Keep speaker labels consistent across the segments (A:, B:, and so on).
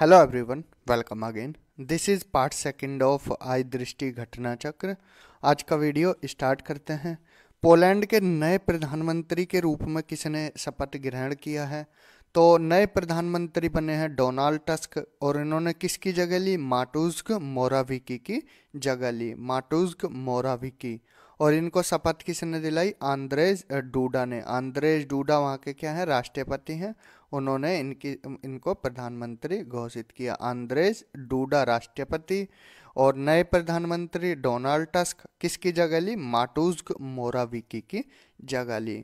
A: Hello everyone welcome again this is part second of आई दृष्टि घटना चक्र आज का वीडियो स्टार्ट करते हैं पोलैंड के नए प्रधानमंत्री के रूप में किसने शपथ ग्रहण किया है तो नए प्रधानमंत्री बने हैं डोनाल्ड टस्क और इन्होंने किसकी जगह ली माटूस्क मोराविकी की जगह ली माटूस्क मोराविकी और इनको शपथ किसने दिलाई आंद्रेज डूडा ने आंद्रेज डूडा वहाँ के क्या है राष्ट्रपति हैं उन्होंने इनकी इनको प्रधानमंत्री घोषित किया आंद्रेज डूडा राष्ट्रपति और नए प्रधानमंत्री डोनाल्ड टस्क किसकी जगह ली माटूज मोराविकी की जगह ली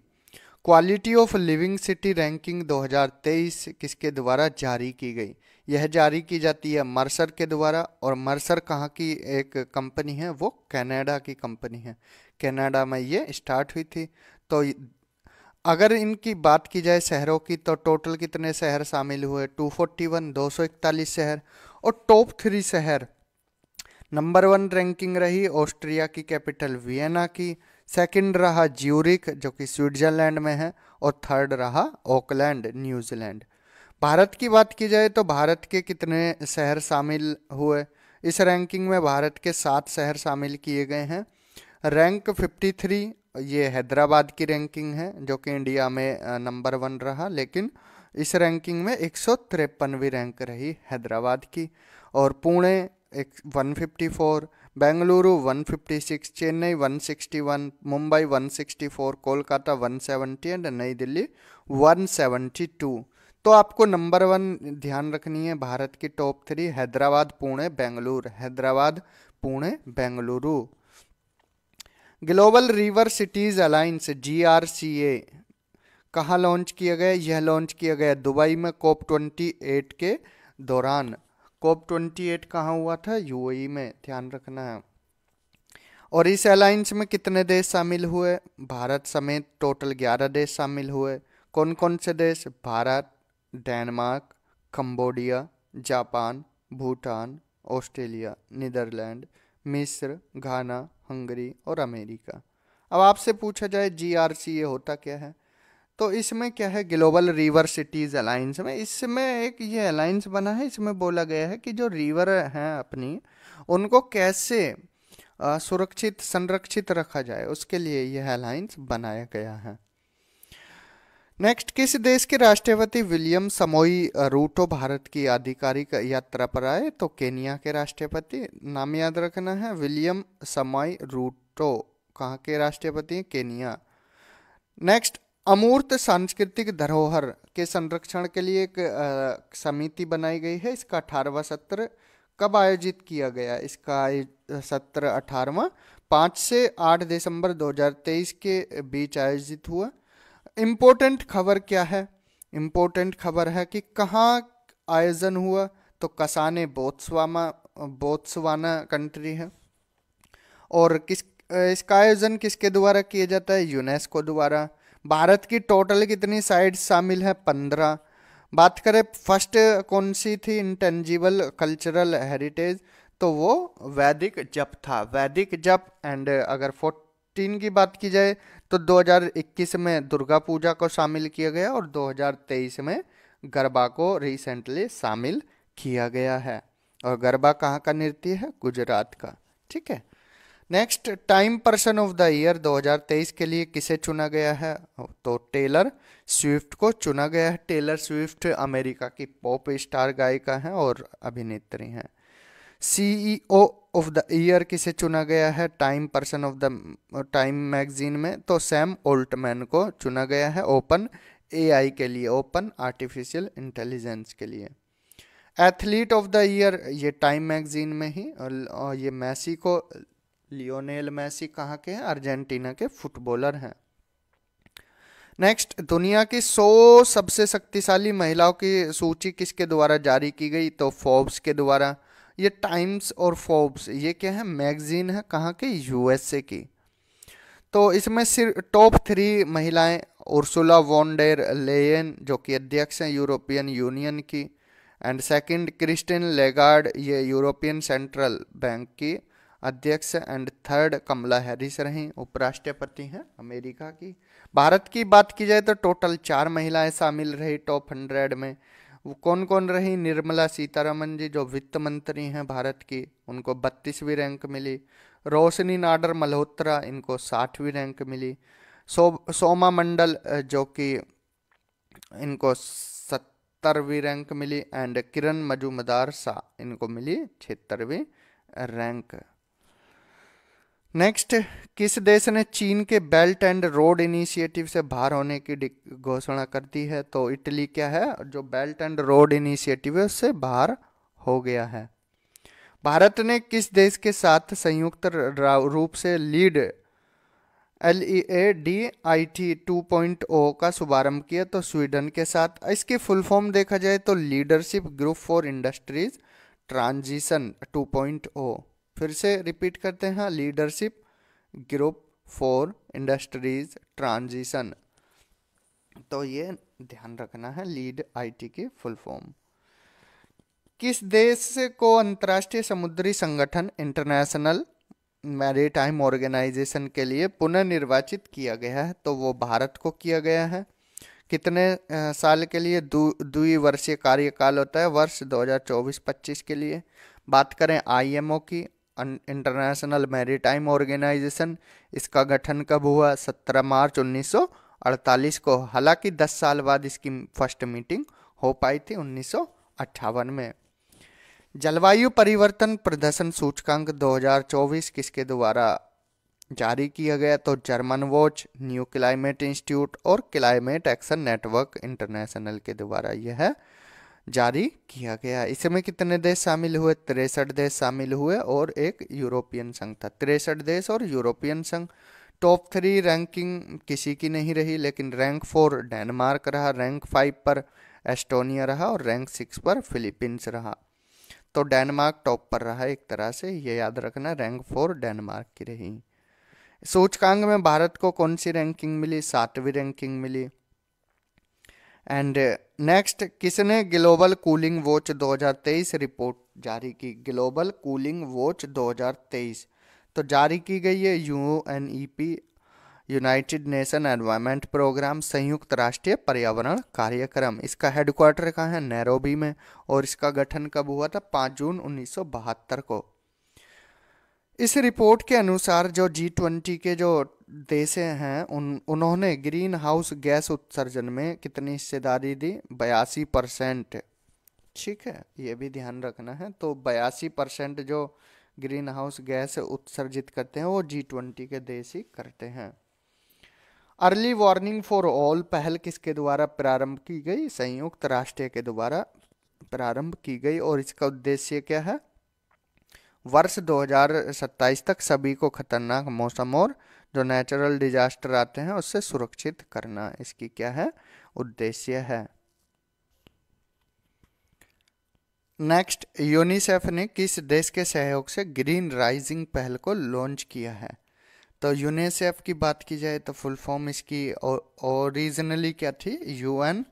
A: quality of living city ranking 2023 किसके द्वारा जारी की गई यह जारी की जाती है मर्सर के द्वारा और मर्सर कहाँ की एक कंपनी है वो कनाडा की कंपनी है कनाडा में ये स्टार्ट हुई थी तो अगर इनकी बात की जाए शहरों की तो टोटल कितने शहर शामिल हुए 241, 241 शहर और टॉप थ्री शहर नंबर वन रैंकिंग रही ऑस्ट्रिया की कैपिटल वियना की सेकंड रहा ज्यूरिक जो कि स्विट्जरलैंड में है और थर्ड रहा ऑकलैंड न्यूजीलैंड भारत की बात की जाए तो भारत के कितने शहर शामिल हुए इस रैंकिंग में भारत के सात शहर शामिल किए गए हैं रैंक 53 ये हैदराबाद की रैंकिंग है जो कि इंडिया में नंबर वन रहा लेकिन इस रैंकिंग में एक सौ तिरपनवीं रैंक रही हैदराबाद की और पुणे एक one fifty four Bengaluru 156, Chennai 161, Mumbai 164, Kolkata 170 and New Delhi 172. तो आपको नंबर वन ध्यान रखनी है भारत की top three Hyderabad Pune Bengaluru Hyderabad Pune Bengaluru global river cities alliance G R C A कहाँ लॉन्च किया गया यह लॉन्च किया गया दुबई में कोप ट्वेंटी एट के दौरान कोप ट्वेंटी एट कहाँ हुआ था यूएई e में ध्यान रखना है और इस अलाइंस में कितने देश शामिल हुए भारत समेत टोटल ग्यारह देश शामिल हुए कौन कौन से देश Bharat Denmark Cambodia Japan Bhutan Australia Netherlands मिस्र घाना हंगरी और अमेरिका अब आपसे पूछा जाए जी आर सी ये होता क्या है तो इसमें क्या है ग्लोबल रिवर सिटीज़ अलाइंस में इसमें एक ये अलाइंस बना है इसमें बोला गया है कि जो रिवर हैं अपनी उनको कैसे सुरक्षित संरक्षित रखा जाए उसके लिए यह अलाइंस बनाया गया है नेक्स्ट किस देश के राष्ट्रपति विलियम समोई रूटो भारत की आधिकारिक यात्रा पर आए तो केनिया के राष्ट्रपति नाम याद रखना है विलियम समोई रूटो कहाँ के राष्ट्रपति हैं केनिया नेक्स्ट अमूर्त सांस्कृतिक धरोहर के संरक्षण के लिए एक समिति बनाई गई है इसका अठारहवा सत्र कब आयोजित किया गया इसका सत्र अठारहवा पाँच से आठ दिसंबर 2023 के बीच आयोजित हुआ इम्पोर्टेंट खबर क्या है इम्पोर्टेंट खबर है कि कहाँ आयोजन हुआ तो कसाने बोत्सवामा बोत्सवाना कंट्री है और किस इसका आयोजन किसके द्वारा किया जाता है यूनेस्को द्वारा भारत की टोटल कितनी साइट शामिल है पंद्रह बात करें फर्स्ट कौन सी थी इंटेंजिबल कल्चरल हेरिटेज तो वो वैदिक जप था वैदिक जप एंड अगर फोर्टीन की बात की जाए तो 2021 में दुर्गा पूजा को शामिल किया गया और 2023 में गरबा को रिसेंटली शामिल किया गया है और गरबा कहाँ का नृत्य है गुजरात का ठीक है next Time person of the year 2023 के लिए किसे चुना गया है तो टेलर स्विफ्ट को चुना गया है टेलर स्विफ्ट अमेरिका की पॉप स्टार गायिका हैं और अभिनेत्री हैं सीईओ ऑफ द ईयर किसे चुना गया है Time person of the Time magazine में तो सैम ओल्टमैन को चुना गया है ओपन एआई के लिए ओपन आर्टिफिशियल इंटेलिजेंस के लिए एथलीट ऑफ द ईयर ये टाइम मैगजीन में ही और ये मैसी को लियोनेल मैसी कहाँ के हैं अर्जेंटीना के फुटबॉलर हैं नेक्स्ट दुनिया की 100 सबसे शक्तिशाली महिलाओं की सूची किसके द्वारा जारी की गई तो फोर्ब्स के द्वारा ये टाइम्स और फोब्स ये क्या है मैगजीन है कहाँ के यूएसए की तो इसमें सिर्फ टॉप थ्री महिलाएं उर्सुला वॉन्डेर लेन जो कि अध्यक्ष हैं यूरोपियन यूनियन की एंड सेकंड क्रिस्टिन लेगार्ड ये यूरोपियन सेंट्रल बैंक की अध्यक्ष एंड थर्ड कमला हैरिस रहीं उपराष्ट्रपति हैं अमेरिका की भारत की बात की जाए तो टोटल चार महिलाएं शामिल रही टॉप हंड्रेड में वो कौन कौन रही निर्मला सीतारमन जी जो वित्त मंत्री हैं भारत की उनको बत्तीसवीं रैंक मिली रोशनी नाडर मल्होत्रा इनको साठवीं रैंक मिली सो सोमा मंडल जो कि इनको सत्तरवीं रैंक मिली एंड किरण मजूमदार शाह इनको मिली छिहत्तरवीं रैंक नेक्स्ट किस देश ने चीन के बेल्ट एंड रोड इनिशिएटिव से बाहर होने की घोषणा कर दी है तो इटली क्या है जो बेल्ट एंड रोड इनिशिएटिव है उससे बाहर हो गया है भारत ने किस देश के साथ संयुक्त रूप से lead L E A D I T two point O का शुभारंभ किया तो स्वीडन के साथ इसकी फुल फॉर्म देखा जाए तो leadership group for industries transition two point O फिर से रिपीट करते हैं leadership group for industries transition तो ये ध्यान रखना है लीड आईटी की फुल फॉर्म किस देश को अंतर्राष्ट्रीय समुद्री संगठन इंटरनेशनल मैरीटाइम ऑर्गेनाइजेशन के लिए पुनर्निर्वाचित किया गया है तो वो भारत को किया गया है कितने साल के लिए द्विवर्षीय कार्यकाल होता है वर्ष 2024-25 के लिए बात करें आईएमओ की इंटरनेशनल मैरीटाइम ऑर्गेनाइजेशन इसका गठन कब हुआ 17 मार्च 1948 को हालांकि 10 साल बाद इसकी फर्स्ट मीटिंग हो पाई थी उन्नीस में जलवायु परिवर्तन प्रदर्शन सूचकांक 2024 किसके द्वारा जारी किया गया तो German watch new climate institute और क्लाइमेट एक्शन नेटवर्क इंटरनेशनल के द्वारा यह जारी किया गया इसमें कितने देश शामिल हुए तिरसठ देश शामिल हुए और एक यूरोपियन संघ था तिरसठ देश और यूरोपियन संघ टॉप थ्री रैंकिंग किसी की नहीं रही लेकिन रैंक फोर डेनमार्क रहा रैंक फाइव पर एस्टोनिया रहा और रैंक सिक्स पर फिलीपींस रहा तो डेनमार्क टॉप पर रहा एक तरह से ये याद रखना रैंक फोर डेनमार्क की रही सूचकांक में भारत को कौन सी रैंकिंग मिली सातवीं रैंकिंग मिली एंड नेक्स्ट किसने ग्लोबल कूलिंग वॉच 2023 रिपोर्ट जारी की ग्लोबल कूलिंग वॉच 2023 तो जारी की गई है U N E P united nation environment programme संयुक्त राष्ट्रीय पर्यावरण कार्यक्रम इसका हेडक्वार्टर कहाँ है नैरोबी में और इसका गठन कब हुआ था 5 जून 1972 को इस रिपोर्ट के अनुसार जो जी ट्वेंटी के जो देश हैं उन उन्होंने ग्रीन हाउस गैस उत्सर्जन में कितनी हिस्सेदारी दी बयासी परसेंट ठीक है ये भी ध्यान रखना है तो बयासी परसेंट जो ग्रीन हाउस गैस उत्सर्जित करते हैं वो जी ट्वेंटी के देश ही करते हैं अर्ली वार्निंग फॉर ऑल पहल किसके द्वारा प्रारंभ की गई संयुक्त राष्ट्र के द्वारा प्रारंभ की गई और इसका उद्देश्य क्या है वर्ष 2027 तक सभी को खतरनाक मौसम और जो नेचुरल डिजास्टर आते हैं उससे सुरक्षित करना इसकी क्या है उद्देश्य है नेक्स्ट यूनिसेफ ने किस देश के सहयोग से ग्रीन राइजिंग पहल को लॉन्च किया है तो यूनिसेफ की बात की जाए तो फुल फॉर्म इसकी ओरिजिनली क्या थी यूएन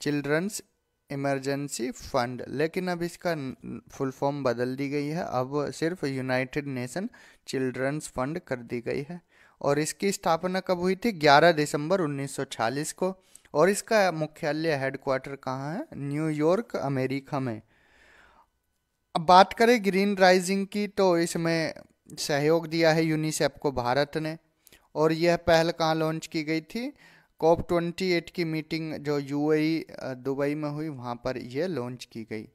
A: चिल्ड्रंस इमरजेंसी फंड लेकिन अब इसका फुल फॉर्म बदल दी गई है अब सिर्फ यूनाइटेड नेशन चिल्ड्रंस फंड कर दी गई है और इसकी स्थापना कब हुई थी 11 दिसंबर 1940 को और इसका मुख्यालय हेडक्वार्टर कहाँ है न्यूयॉर्क अमेरिका में अब बात करें ग्रीन राइजिंग की तो इसमें सहयोग दिया है यूनिसेफ को भारत ने और यह पहल कहाँ लॉन्च की गई थी कॉप ट्वेंटी एट की मीटिंग जो यूएई दुबई में हुई वहाँ पर यह लॉन्च की गई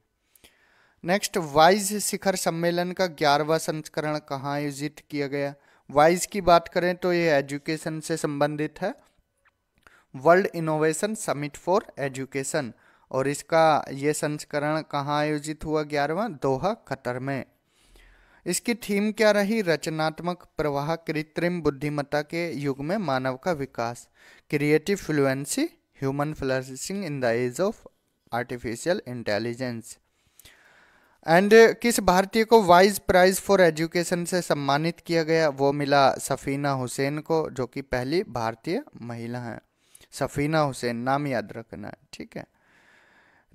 A: नेक्स्ट वाइज शिखर सम्मेलन का ग्यारहवा संस्करण कहाँ आयोजित किया गया वाइज की बात करें तो यह एजुकेशन से संबंधित है world innovation summit for education और इसका ये संस्करण कहाँ आयोजित हुआ ग्यारहवा दोहा कतर में इसकी थीम क्या रही रचनात्मक प्रवाह कृत्रिम बुद्धिमत्ता के युग में मानव का विकास creative fluency human flourishing in the age of artificial intelligence and किस भारतीय को वाइज प्राइज फॉर एजुकेशन से सम्मानित किया गया वो मिला सफ़ीना हुसैन को जो कि पहली भारतीय महिला हैं सफ़ीना हुसैन नाम याद रखना है ठीक है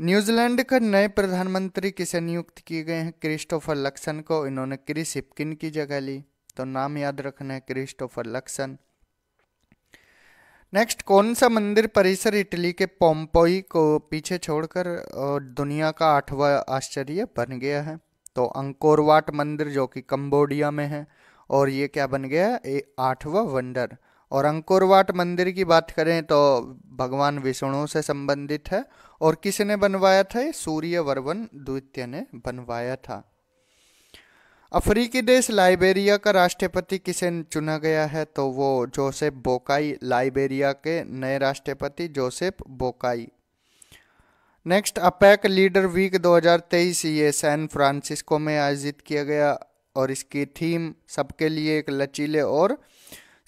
A: न्यूजीलैंड के नए प्रधानमंत्री किसे नियुक्त किए गए हैं क्रिस्टोफर लक्सन को इन्होंने क्रिस हिपकिन की जगह ली तो नाम याद रखना है क्रिस्टोफर लक्सन नेक्स्ट कौन सा मंदिर परिसर इटली के पोम्पोई को पीछे छोड़कर दुनिया का आठवां आश्चर्य बन गया है तो अंकोरवाट मंदिर जो कि कंबोडिया में है और ये क्या बन गया है आठवां वंडर और अंकुरवाट मंदिर की बात करें तो भगवान विष्णु से संबंधित है और किसने बनवाया था सूर्य वर्वन द्वितीय ने बनवाया था अफ्रीकी देश लाइबेरिया का राष्ट्रपति किसे चुना गया है तो वो जोसेफ बोकाई लाइबेरिया के नए राष्ट्रपति Joseph Boakai next APEC leader week 2023 ये सैन फ्रांसिस्को में आयोजित किया गया और इसकी थीम सबके लिए एक लचीले और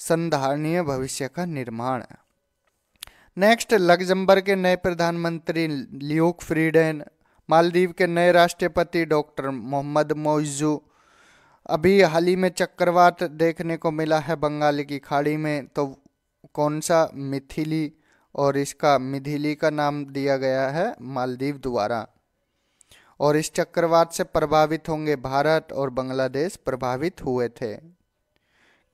A: संधारणीय भविष्य का निर्माण नेक्स्ट लग्जमबर्ग के नए प्रधानमंत्री लियोक फ्रीडन मालदीव के नए राष्ट्रपति डॉक्टर मोहम्मद मोइजू अभी हाल ही में चक्रवात देखने को मिला है बंगाल की खाड़ी में तो कौन सा मिथिली और इसका मिथिली का नाम दिया गया है मालदीव द्वारा और इस चक्रवात से प्रभावित होंगे भारत और बांग्लादेश प्रभावित हुए थे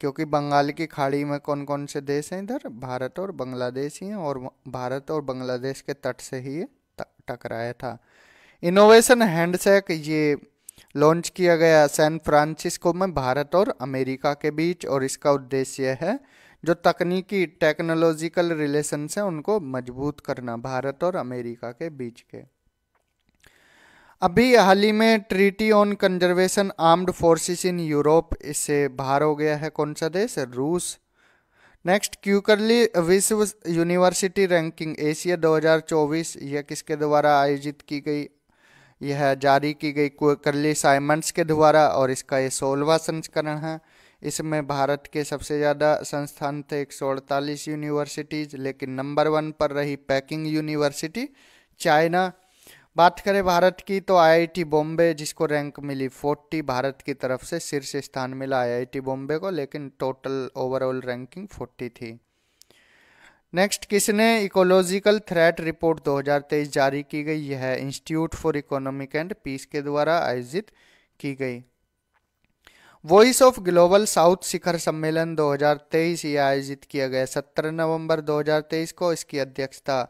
A: क्योंकि बंगाल की खाड़ी में कौन कौन से देश हैं इधर भारत और बांग्लादेश ही हैं और भारत और बांग्लादेश के तट से ही टकराया था इनोवेशन हैंडसेक ये लॉन्च किया गया सैन फ्रांसिस्को में भारत और अमेरिका के बीच और इसका उद्देश्य है जो तकनीकी टेक्नोलॉजिकल रिलेशन हैं उनको मजबूत करना भारत और अमेरिका के बीच के अभी हाल ही में treaty on conservation armed forces in Europe इससे बाहर हो गया है कौन सा देश रूस नेक्स्ट क्यूकरली विश्व यूनिवर्सिटी रैंकिंग एशिया 2024 यह किसके द्वारा आयोजित की गई यह जारी की गई क्यूकरली साइमंड्स के द्वारा और इसका ये सोलवा संस्करण है इसमें भारत के सबसे ज़्यादा संस्थान थे एक यूनिवर्सिटीज़ लेकिन नंबर वन पर रही पैकिंग यूनिवर्सिटी चाइना बात करें भारत की तो आईआईटी बॉम्बे जिसको रैंक मिली 40 भारत की तरफ से शीर्ष स्थान मिला आईआईटी बॉम्बे को लेकिन टोटल ओवरऑल रैंकिंग 40 थी नेक्स्ट किसने इकोलॉजिकल थ्रेट रिपोर्ट 2023 जारी की गई यह institute for economic and peace के द्वारा आयोजित की गई वॉइस ऑफ ग्लोबल साउथ शिखर सम्मेलन 2023 हजार आयोजित किया गया 17 नवंबर 2023 को इसकी अध्यक्षता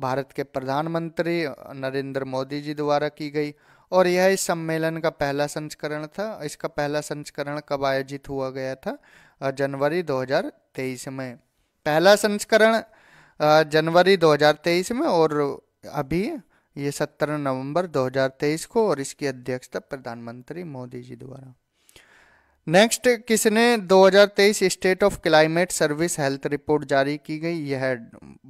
A: भारत के प्रधानमंत्री नरेंद्र मोदी जी द्वारा की गई और यह इस सम्मेलन का पहला संस्करण था इसका पहला संस्करण कब आयोजित हुआ गया था जनवरी 2023 में पहला संस्करण जनवरी 2023 में और अभी ये 17 नवंबर 2023 को और इसकी अध्यक्षता प्रधानमंत्री मोदी जी द्वारा नेक्स्ट किसने 2023 state of climate service health report जारी की गई यह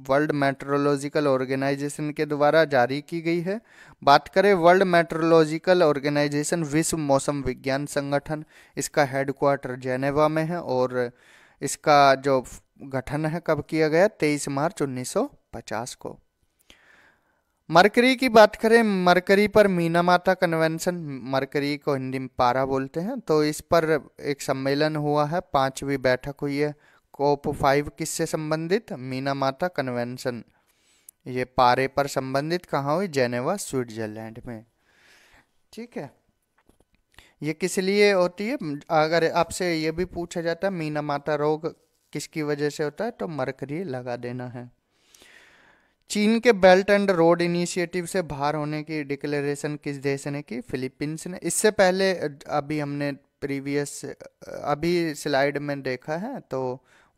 A: वर्ल्ड मेट्रोलॉजिकल ऑर्गेनाइजेशन के द्वारा जारी की गई है बात करें वर्ल्ड मेट्रोलॉजिकल ऑर्गेनाइजेशन विश्व मौसम विज्ञान संगठन इसका हेडक्वार्टर जेनेवा में है और इसका जो गठन है कब किया गया 23 मार्च 1950 को मरकरी की बात करें मरकरी पर मीना माता कन्वेंशन मरकरी को हिंदी में पारा बोलते हैं तो इस पर एक सम्मेलन हुआ है पांचवी बैठक हुई है कोप फाइव किससे संबंधित मीना माता कन्वेंशन ये पारे पर संबंधित कहाँ हुई जेनेवा स्विट्जरलैंड में ठीक है ये किस लिए होती है अगर आपसे ये भी पूछा जाता है मीना माता रोग किसकी वजह से होता है तो मरकरी लगा देना है चीन के बेल्ट एंड रोड इनिशिएटिव से बाहर होने की डिक्लेरेशन किस देश ने की फिलीपींस ने इससे पहले अभी हमने प्रीवियस अभी स्लाइड में देखा है तो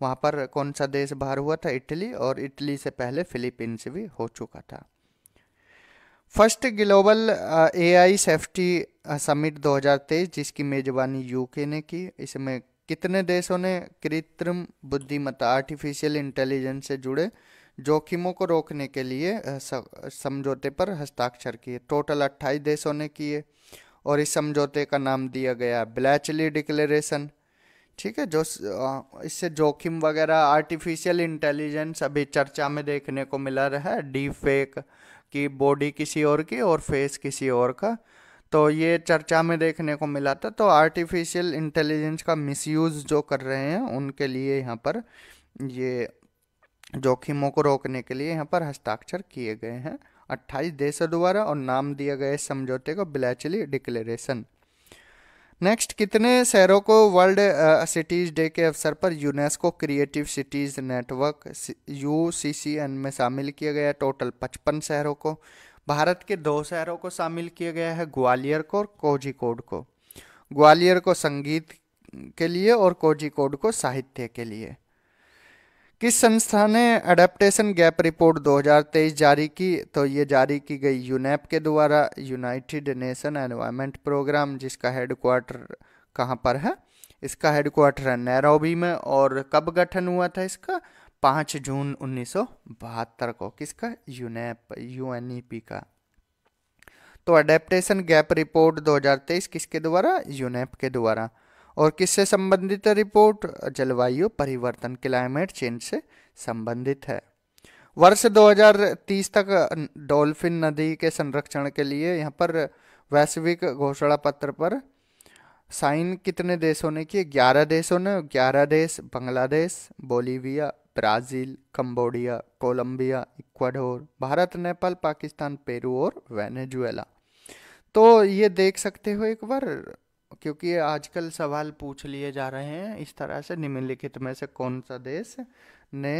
A: वहाँ पर कौन सा देश बाहर हुआ था इटली और इटली से पहले फिलीपींस भी हो चुका था first global AI safety summit 2023 जिसकी मेजबानी यूके ने की इसमें कितने देशों ने कृत्रिम बुद्धिमत्ता आर्टिफिशियल इंटेलिजेंस से जुड़े जोखिमों को रोकने के लिए समझौते पर हस्ताक्षर किए टोटल अट्ठाईस देशों ने किए और इस समझौते का नाम दिया गया ब्लैचली डिक्लेरेशन ठीक है जो इससे जोखिम वगैरह आर्टिफिशियल इंटेलिजेंस अभी चर्चा में देखने को मिला रहा है डी फेक की बॉडी किसी और की और फेस किसी और का तो ये चर्चा में देखने को मिला था तो आर्टिफिशियल इंटेलिजेंस का मिसयूज़ जो कर रहे हैं उनके लिए यहाँ पर ये जोखिमों को रोकने के लिए यहाँ पर हस्ताक्षर किए गए हैं 28 देशों द्वारा और नाम दिए गए समझौते को ब्लैचली डिक्लेरेशन नेक्स्ट कितने शहरों को वर्ल्ड सिटीज़ डे के अवसर पर UNESCO creative cities network U C C N में शामिल किया गया टोटल पचपन शहरों को भारत के दो शहरों को शामिल किया गया है ग्वालियर को और कोजिकोड को ग्वालियर को संगीत के लिए और कोजिकोड को साहित्य के लिए किस संस्था ने अडेप्टेशन गैप रिपोर्ट 2023 जारी की तो ये जारी की गई यूनेप के द्वारा यूनाइटेड नेशन एनवायरमेंट प्रोग्राम जिसका हेडक्वार्टर कहाँ पर है इसका हेडक्वार्टर है नैरोबी में और कब गठन हुआ था इसका पाँच जून उन्नीस को किसका यूनेप यू का तो अडेप्टेशन गैप रिपोर्ट 2023 किसके द्वारा यूनेप के द्वारा और किससे संबंधित रिपोर्ट जलवायु परिवर्तन क्लाइमेट चेंज से संबंधित है वर्ष 2030 तक डॉल्फिन नदी के संरक्षण के लिए यहाँ पर वैश्विक घोषणा पत्र पर साइन कितने देशों ने किए ग्यारह देशों ने ग्यारह देश Bangladesh Bolivia Brazil Cambodia Colombia Ecuador Bharat Nepal Pakistan Peru और वेनेजुएला तो ये देख सकते हो एक बार क्योंकि आजकल सवाल पूछ लिए जा रहे हैं इस तरह से निम्नलिखित में से कौन सा देश ने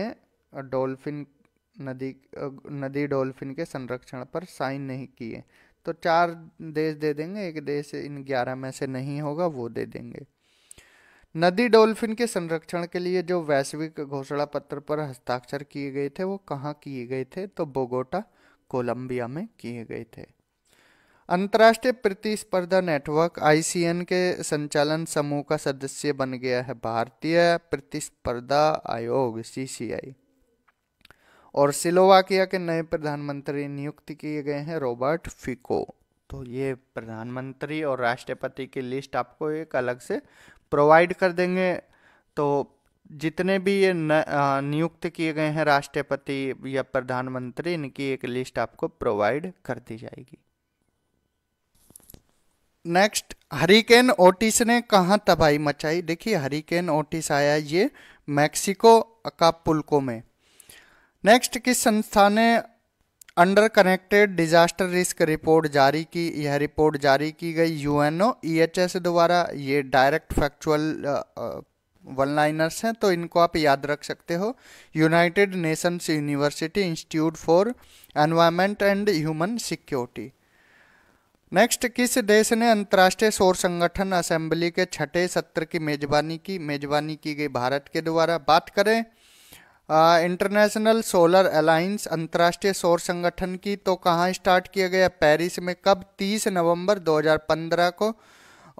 A: डॉल्फिन नदी नदी डॉल्फिन के संरक्षण पर साइन नहीं किए तो चार देश दे देंगे एक देश इन ग्यारह में से नहीं होगा वो दे देंगे नदी डॉल्फिन के संरक्षण के लिए जो वैश्विक घोषणा पत्र पर हस्ताक्षर किए गए थे वो कहाँ किए गए थे तो बोगोटा कोलंबिया में किए गए थे अंतर्राष्ट्रीय प्रतिस्पर्धा नेटवर्क आई के संचालन समूह का सदस्य बन गया है भारतीय प्रतिस्पर्धा आयोग सी और सिलोवाकिया के नए प्रधानमंत्री नियुक्त किए गए हैं रॉबर्ट फिको तो ये प्रधानमंत्री और राष्ट्रपति की लिस्ट आपको एक अलग से प्रोवाइड कर देंगे तो जितने भी ये नियुक्त किए गए हैं राष्ट्रपति या प्रधानमंत्री इनकी एक लिस्ट आपको प्रोवाइड कर दी जाएगी नेक्स्ट हरिकेन ओटिस ने कहाँ तबाही मचाई देखिए हरिकेन ओटिस आया ये मैक्सिको अकापुल्को में नेक्स्ट किस संस्था ने under connected disaster risk report जारी की यह रिपोर्ट जारी की गई U N O H S द्वारा ये डायरेक्ट फैक्चुअल वन लाइनर्स हैं तो इनको आप याद रख सकते हो united nations university institute for environment and human security next किस देश ने अंतर्राष्ट्रीय सौर संगठन असेंबली के छठे सत्र की मेजबानी की मेजबानी की गई भारत के द्वारा बात करें इंटरनेशनल सोलर अलायंस अंतर्राष्ट्रीय सौर संगठन की तो कहाँ स्टार्ट किया गया पेरिस में कब 30 नवंबर 2015 को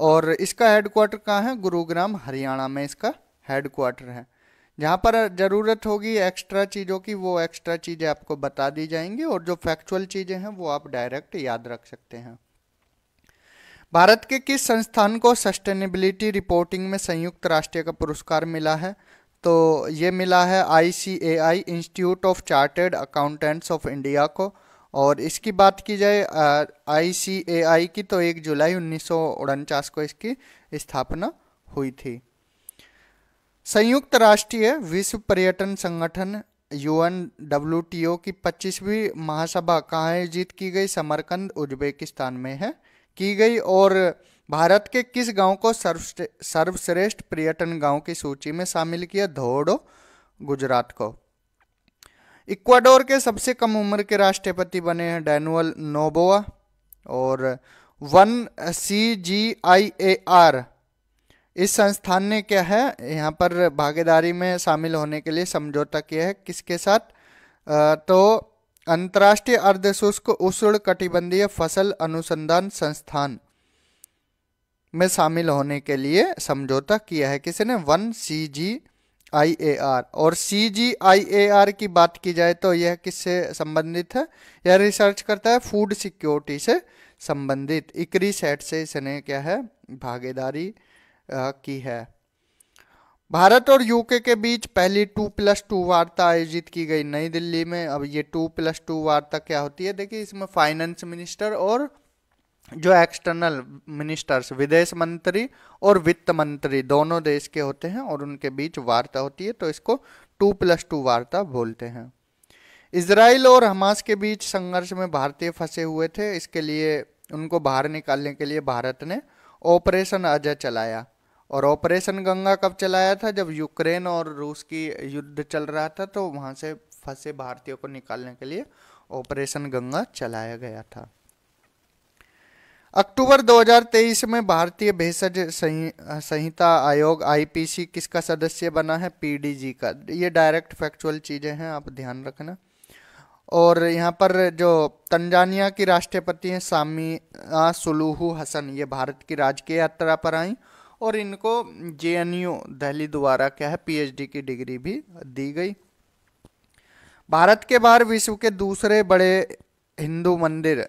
A: और इसका हेडक्वार्टर कहाँ है गुरुग्राम हरियाणा में इसका हेडक्वार्टर है जहाँ पर ज़रूरत होगी एक्स्ट्रा चीज़ों की वो एक्स्ट्रा चीज़ें आपको बता दी जाएंगी और जो फैक्चुअल चीज़ें हैं वो आप डायरेक्ट याद रख सकते हैं भारत के किस संस्थान को सस्टेनेबिलिटी रिपोर्टिंग में संयुक्त राष्ट्र का पुरस्कार मिला है तो ये मिला है I C A I institute of chartered accountants of India को और इसकी बात की जाए आई सी ए आई की तो एक जुलाई उन्नीस को इसकी स्थापना हुई थी संयुक्त राष्ट्रीय विश्व पर्यटन संगठन U N W T O की पच्चीसवीं महासभा कहाँ आयोजित की गई समरकंद उज्बेकिस्तान में है की गई और भारत के किस गांव को सर्वश्रेष्ठ पर्यटन गांव की सूची में शामिल किया धोड़ो गुजरात को इक्वाडोर के सबसे कम उम्र के राष्ट्रपति बने हैं डैनुअल नोबोआ और one C G I A R इस संस्थान ने क्या है यहाँ पर भागीदारी में शामिल होने के लिए समझौता किया है किसके साथ आ, तो अंतर्राष्ट्रीय अर्धशुष्क उष्ण कटिबंधीय फसल अनुसंधान संस्थान में शामिल होने के लिए समझौता किया है किसने one C G I A are और सी जी आई ए आर की बात की जाए तो यह किससे संबंधित है यह रिसर्च करता है फूड सिक्योरिटी से संबंधित इकरी सेट से इसने क्या है भागीदारी की है भारत और यूके के बीच पहली टू प्लस टू वार्ता आयोजित की गई नई दिल्ली में अब ये टू प्लस टू वार्ता क्या होती है देखिए इसमें फाइनेंस मिनिस्टर और जो एक्सटर्नल मिनिस्टर्स विदेश मंत्री और वित्त मंत्री दोनों देश के होते हैं और उनके बीच वार्ता होती है तो इसको टू प्लस टू वार्ता बोलते हैं इसराइल और हमास के बीच संघर्ष में भारतीय फंसे हुए थे इसके लिए उनको बाहर निकालने के लिए भारत ने ऑपरेशन अजय चलाया और ऑपरेशन गंगा कब चलाया था जब यूक्रेन और रूस की युद्ध चल रहा था तो वहाँ से फंसे भारतीयों को निकालने के लिए ऑपरेशन गंगा चलाया गया था अक्टूबर 2023 में भारतीय भेषज संहिता आयोग आईपीसी किसका सदस्य बना है पीडीजी का ये डायरेक्ट फैक्चुअल चीज़ें हैं आप ध्यान रखना और यहाँ पर जो तंजानिया की राष्ट्रपति हैं सामी सुलूहू हसन ये भारत की राजकीय यात्रा पर आई और इनको जे दिल्ली द्वारा क्या है पीएचडी की डिग्री भी दी गई भारत के बाहर विश्व के दूसरे बड़े हिंदू मंदिर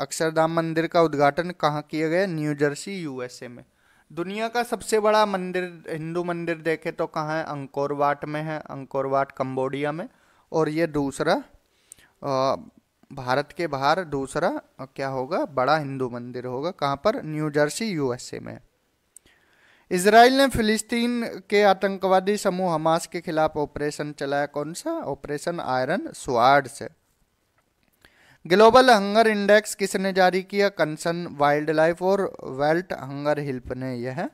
A: अक्षरधाम मंदिर का उद्घाटन कहाँ किया गया न्यू जर्सी यूएसए में दुनिया का सबसे बड़ा मंदिर हिंदू मंदिर देखे तो कहाँ है अंकोरवाट में है अंकोरवाट कंबोडिया में और ये दूसरा भारत के बाहर दूसरा क्या होगा बड़ा हिंदू मंदिर होगा कहाँ पर न्यू जर्सी यूएसए में इसराइल ने फिलिस्तीन के आतंकवादी समूह हमास के खिलाफ ऑपरेशन चलाया कौन सा ऑपरेशन आयरन स्वाड से ग्लोबल हंगर इंडेक्स किसने जारी किया कंसर्न वाइल्ड लाइफ और वेल्ट हंगर हिल्प ने यह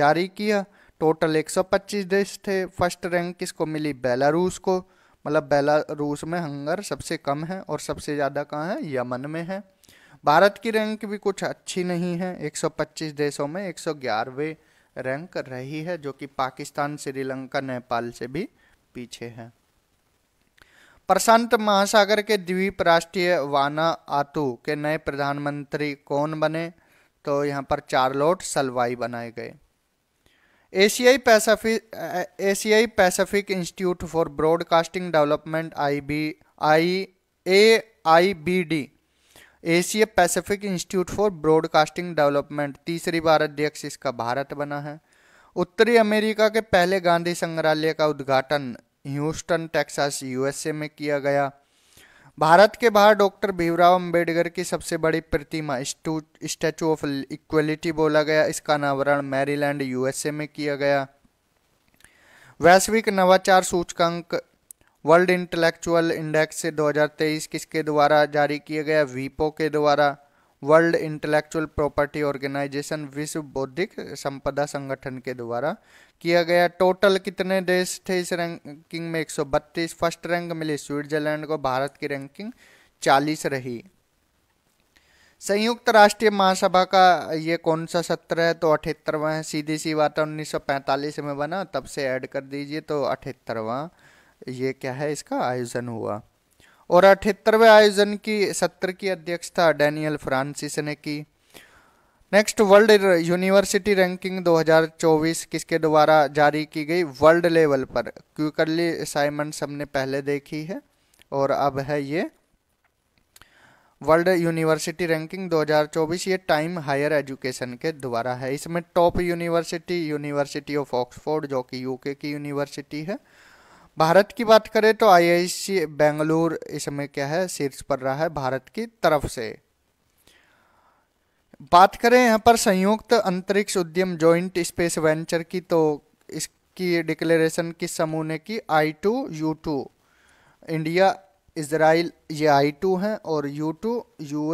A: जारी किया टोटल 125 देश थे फर्स्ट रैंक किसको मिली बेलारूस को मतलब बेलारूस में हंगर सबसे कम है और सबसे ज़्यादा कहाँ है यमन में है भारत की रैंक भी कुछ अच्छी नहीं है 125 देशों में एक सौ रैंक रही है जो कि पाकिस्तान श्रीलंका नेपाल से भी पीछे है प्रशांत महासागर के द्वीप राष्ट्रीय वाना आतु के नए प्रधानमंत्री कौन बने तो यहाँ पर चार्लोट सलवाई बनाए गए एशियाई पैसिफिक एशियाई Pacific institute for broadcasting development I B I A I B D Asia Pacific institute for broadcasting development तीसरी बार अध्यक्ष इसका भारत बना है उत्तरी अमेरिका के पहले गांधी संग्रहालय का उद्घाटन ह्यूस्टन टेक्सास यूएसए में किया गया भारत के बाहर डॉक्टर भीमराव अंबेडकर की सबसे बड़ी प्रतिमा स्टैचू ऑफ इक्वलिटी बोला गया इसका अनावरण मैरीलैंड यूएसए में किया गया वैश्विक नवाचार सूचकांक वर्ल्ड इंटेलेक्चुअल इंडेक्स 2023 किसके द्वारा जारी किया गया वीपो के द्वारा वर्ल्ड इंटेलेक्चुअल प्रॉपर्टी ऑर्गेनाइजेशन विश्व बौद्धिक संपदा संगठन के द्वारा किया गया टोटल कितने देश थे इस रैंकिंग में 132 फर्स्ट रैंक मिली स्विट्जरलैंड को भारत की रैंकिंग 40 रही संयुक्त राष्ट्रीय महासभा का ये कौन सा सत्र है तो अठहत्तरवा है सीधी सी बात है उन्नीस में बना तब से ऐड कर दीजिए तो अठहत्तरवा ये क्या है इसका आयोजन हुआ और अठहत्तरवें आयोजन की सत्र की अध्यक्षता डैनियल फ्रांसिस ने की नेक्स्ट वर्ल्ड यूनिवर्सिटी रैंकिंग 2024 किसके द्वारा जारी की गई वर्ल्ड लेवल पर क्यूकरली साइमन हमने पहले देखी है और अब है ये वर्ल्ड यूनिवर्सिटी रैंकिंग 2024 ये टाइम हायर एजुकेशन के द्वारा है इसमें top university university of Oxford जो कि यूके की यूनिवर्सिटी है भारत की बात करें तो आईआईसी बेंगलुरु इस समय क्या है शीर्ष पर रहा है भारत की तरफ से बात करें यहाँ पर संयुक्त अंतरिक्ष उद्यम जॉइंट स्पेस वेंचर की तो इसकी डिक्लेरेशन किस समूह ने की I two U two India Israel ये आई टू हैं और यू टू यू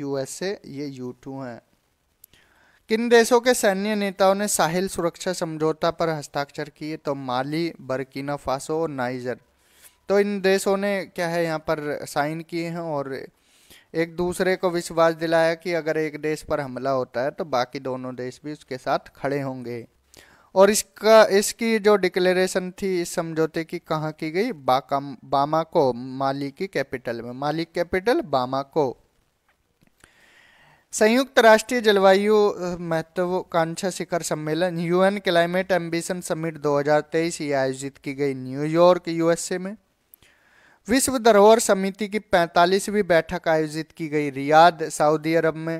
A: यूएसए ये यू टू हैं किन देशों के सैन्य नेताओं ने साहिल सुरक्षा समझौता पर हस्ताक्षर किए तो माली बर्किना फासो और नाइजर तो इन देशों ने क्या है यहाँ पर साइन किए हैं और एक दूसरे को विश्वास दिलाया कि अगर एक देश पर हमला होता है तो बाकी दोनों देश भी उसके साथ खड़े होंगे और इसका इसकी जो डिक्लेरेशन थी इस समझौते की कहाँ की गई बाका बामाको माली की कैपिटल में माली कैपिटल बामाको संयुक्त राष्ट्रीय जलवायु महत्वाकांक्षा शिखर सम्मेलन यूएन क्लाइमेट एम्बिशन समिट 2023 ये आयोजित की गई न्यूयॉर्क यूएसए में विश्व धरोहर समिति की 45वीं बैठक आयोजित की गई रियाद सऊदी अरब में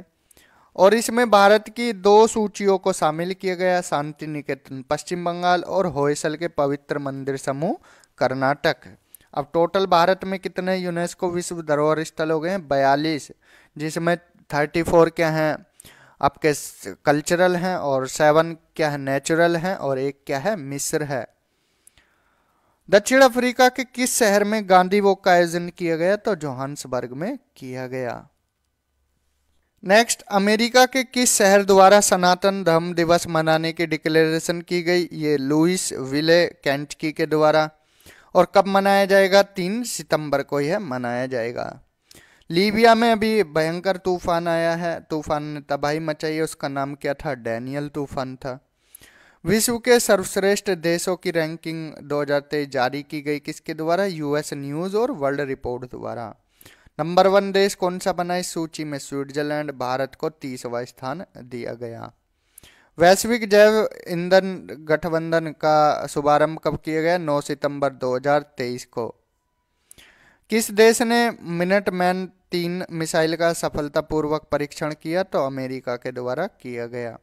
A: और इसमें भारत की दो सूचियों को शामिल किया गया शांति निकेतन पश्चिम बंगाल और होयसल के पवित्र मंदिर समूह कर्नाटक अब टोटल भारत में कितने यूनेस्को विश्व धरोहर स्थल हो गए हैं बयालीस जिसमें थर्टी फोर क्या हैं आपके कल्चरल हैं और सेवन क्या है नेचुरल हैं और एक क्या है मिस्र है दक्षिण अफ्रीका के किस शहर में गांधी वॉक का आयोजन किया गया तो जोहान्सबर्ग में किया गया नेक्स्ट अमेरिका के किस शहर द्वारा सनातन धर्म दिवस मनाने की डिक्लेरेशन की गई ये लुइस विले कैंटकी के द्वारा और कब मनाया जाएगा तीन सितंबर को यह मनाया जाएगा लीबिया में अभी भयंकर तूफान आया है तूफान ने तबाही मचाई है उसका नाम क्या था डैनियल तूफान था विश्व के सर्वश्रेष्ठ देशों की रैंकिंग दो जारी की गई किसके द्वारा यूएस न्यूज़ और वर्ल्ड रिपोर्ट द्वारा नंबर वन देश कौन सा बना इस सूची में स्विट्जरलैंड भारत को तीसवा स्थान दिया गया वैश्विक जैव ईंधन गठबंधन का शुभारंभ कब किया गया 9 सितंबर 2023 को किस देश ने मिनट मैन तीन मिसाइल का सफलतापूर्वक परीक्षण किया तो अमेरिका के द्वारा किया गया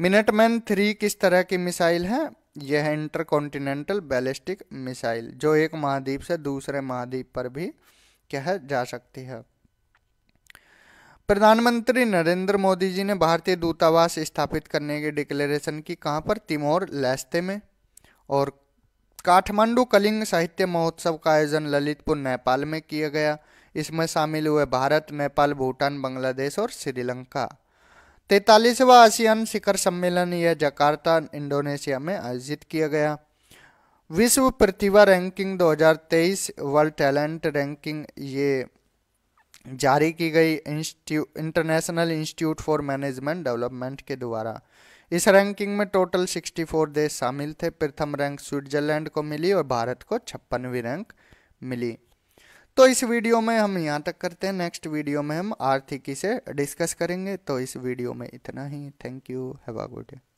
A: मिनटमैन थ्री किस तरह की मिसाइल है यह इंटर कॉन्टिनेंटल बैलिस्टिक मिसाइल जो एक महाद्वीप से दूसरे महाद्वीप पर भी कह जा सकती है प्रधानमंत्री नरेंद्र मोदी जी ने भारतीय दूतावास स्थापित करने की डिक्लेरेशन की कहां पर तिमोर लेस्ते में और काठमांडू कलिंग साहित्य महोत्सव का आयोजन ललितपुर नेपाल में किया गया इसमें शामिल हुए भारत नेपाल भूटान बांग्लादेश और श्रीलंका तैतालीसवा आसियान शिखर सम्मेलन यह जकार्ता इंडोनेशिया में आयोजित किया गया विश्व प्रतिभा रैंकिंग 2023 वर्ल्ड टैलेंट रैंकिंग ये जारी की गई international institute for management development के द्वारा इस रैंकिंग में टोटल 64 देश शामिल थे प्रथम रैंक स्विट्जरलैंड को मिली और भारत को छप्पनवीं रैंक मिली तो इस वीडियो में हम यहाँ तक करते हैं नेक्स्ट वीडियो में हम आर्थिकी से डिस्कस करेंगे तो इस वीडियो में इतना ही thank you have a good day